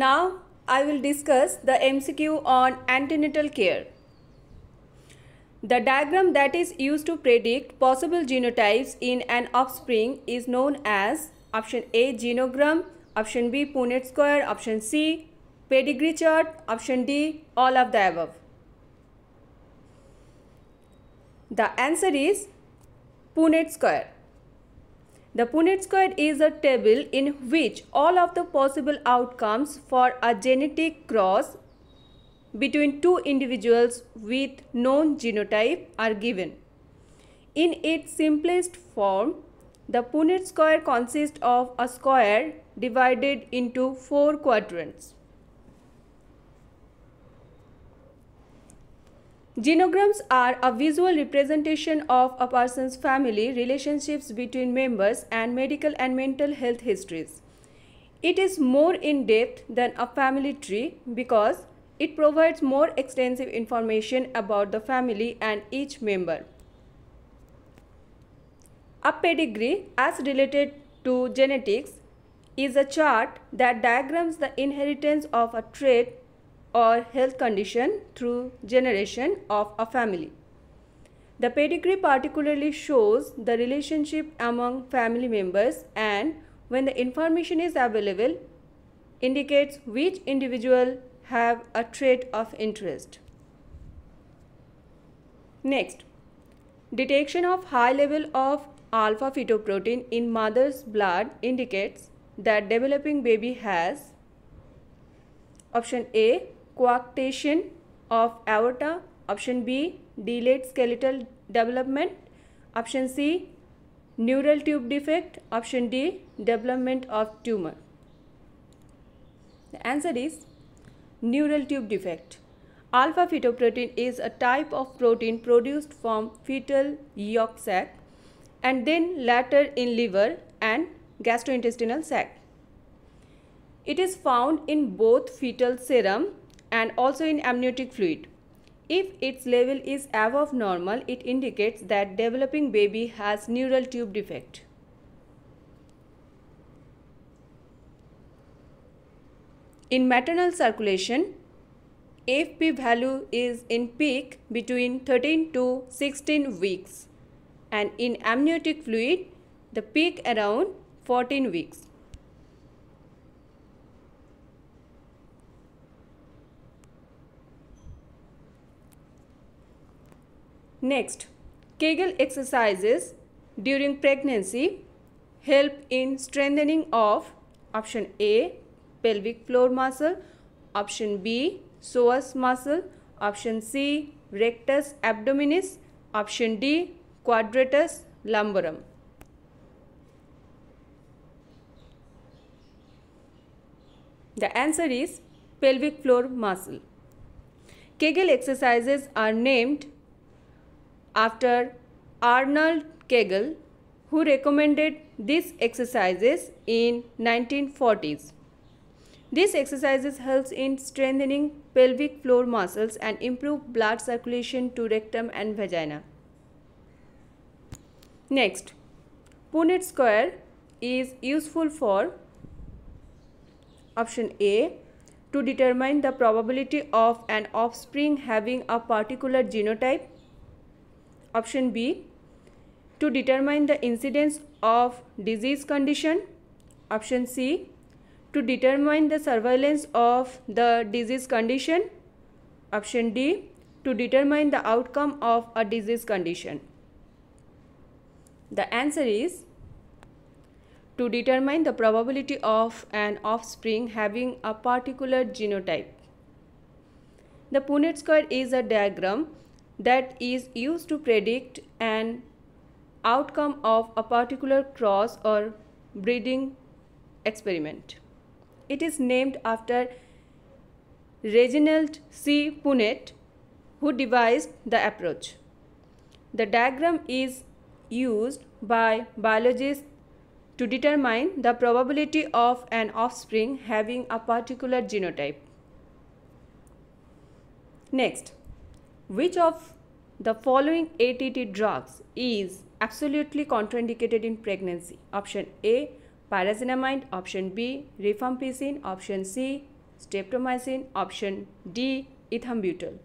Now I will discuss the MCQ on antenatal care. The diagram that is used to predict possible genotypes in an offspring is known as option A genogram, option B Punnett square, option C pedigree chart, option D all of the above. The answer is Punnett square. The Punnett square is a table in which all of the possible outcomes for a genetic cross between two individuals with known genotype are given. In its simplest form, the Punnett square consists of a square divided into four quadrants. Genograms are a visual representation of a person's family, relationships between members, and medical and mental health histories. It is more in depth than a family tree because it provides more extensive information about the family and each member. A pedigree, as related to genetics, is a chart that diagrams the inheritance of a trait or health condition through generation of a family. The pedigree particularly shows the relationship among family members and when the information is available indicates which individual have a trait of interest. Next, detection of high level of alpha fetoprotein in mother's blood indicates that developing baby has option A coarctation of aorta option B delayed skeletal development option C neural tube defect option D development of tumor the answer is neural tube defect alpha fetoprotein is a type of protein produced from fetal yolk sac and then later in liver and gastrointestinal sac it is found in both fetal serum and also in amniotic fluid. If its level is above normal, it indicates that developing baby has neural tube defect. In maternal circulation, AFP value is in peak between 13 to 16 weeks and in amniotic fluid, the peak around 14 weeks. Next, Kegel exercises during pregnancy help in strengthening of option A pelvic floor muscle, option B psoas muscle, option C rectus abdominis, option D quadratus lumborum. The answer is pelvic floor muscle. Kegel exercises are named after Arnold Kegel who recommended these exercises in 1940s. These exercises helps in strengthening pelvic floor muscles and improve blood circulation to rectum and vagina. Next, Punnett square is useful for option A to determine the probability of an offspring having a particular genotype Option B to determine the incidence of disease condition. Option C to determine the surveillance of the disease condition. Option D to determine the outcome of a disease condition. The answer is to determine the probability of an offspring having a particular genotype. The Punnett square is a diagram that is used to predict an outcome of a particular cross or breeding experiment. It is named after Reginald C. Punnett, who devised the approach. The diagram is used by biologists to determine the probability of an offspring having a particular genotype. Next, which of the following ATT drugs is absolutely contraindicated in pregnancy? Option A, pyrazinamide. Option B, rifampicin. Option C, streptomycin. Option D, ethambutol.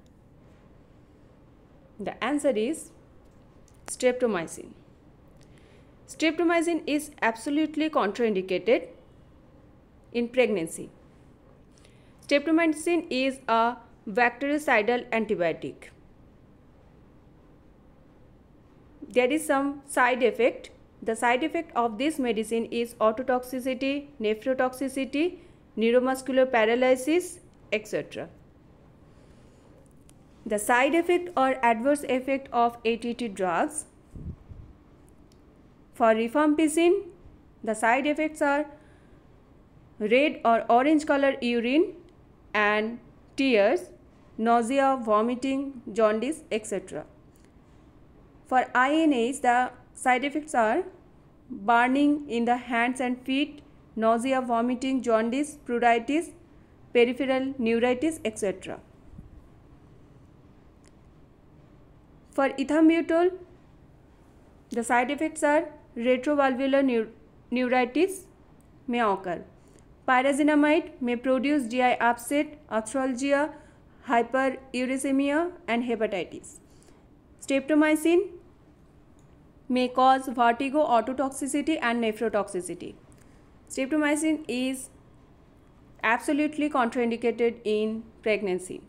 The answer is streptomycin. Streptomycin is absolutely contraindicated in pregnancy. Streptomycin is a bactericidal antibiotic. there is some side effect. The side effect of this medicine is ototoxicity, nephrotoxicity, neuromuscular paralysis, etc. The side effect or adverse effect of ATT drugs. For rifampicin, the side effects are red or orange color urine and tears, nausea, vomiting, jaundice, etc. For INAs, the side effects are burning in the hands and feet, nausea, vomiting, jaundice, pruritus, peripheral neuritis, etc. For ethambutol, the side effects are retrovalvular neur neuritis may occur. Pyrazinamide may produce GI upset, arthralgia, hyperuricemia and hepatitis. Streptomycin may cause vertigo, ototoxicity and nephrotoxicity. Streptomycin is absolutely contraindicated in pregnancy.